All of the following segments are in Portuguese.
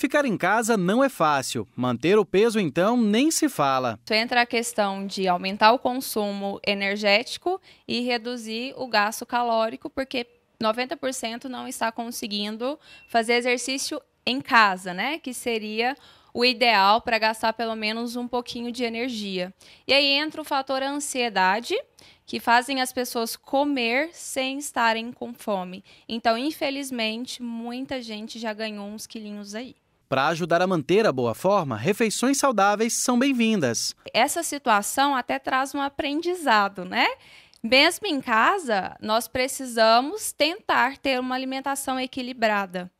Ficar em casa não é fácil, manter o peso então nem se fala. Então, entra a questão de aumentar o consumo energético e reduzir o gasto calórico, porque 90% não está conseguindo fazer exercício em casa, né? Que seria o ideal para gastar pelo menos um pouquinho de energia. E aí entra o fator ansiedade, que fazem as pessoas comer sem estarem com fome. Então, infelizmente, muita gente já ganhou uns quilinhos aí. Para ajudar a manter a boa forma, refeições saudáveis são bem-vindas. Essa situação até traz um aprendizado, né? Mesmo em casa, nós precisamos tentar ter uma alimentação equilibrada.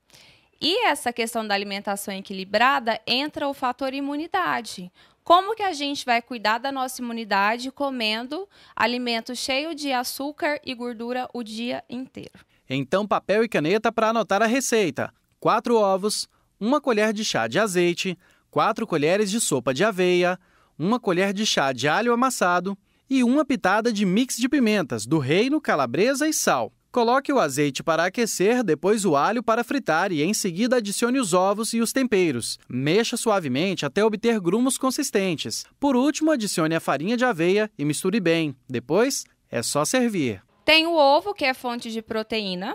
E essa questão da alimentação equilibrada entra o fator imunidade. Como que a gente vai cuidar da nossa imunidade comendo alimento cheio de açúcar e gordura o dia inteiro? Então, papel e caneta para anotar a receita: Quatro ovos, uma colher de chá de azeite, 4 colheres de sopa de aveia, uma colher de chá de alho amassado e uma pitada de mix de pimentas, do reino, calabresa e sal. Coloque o azeite para aquecer, depois o alho para fritar e em seguida adicione os ovos e os temperos. Mexa suavemente até obter grumos consistentes. Por último, adicione a farinha de aveia e misture bem. Depois, é só servir. Tem o ovo, que é fonte de proteína,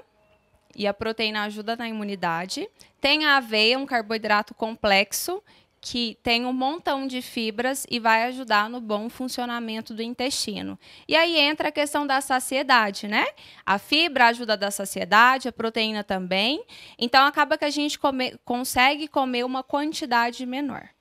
e a proteína ajuda na imunidade. Tem a aveia, um carboidrato complexo, que tem um montão de fibras e vai ajudar no bom funcionamento do intestino. E aí entra a questão da saciedade, né? A fibra ajuda da saciedade, a proteína também. Então acaba que a gente come, consegue comer uma quantidade menor.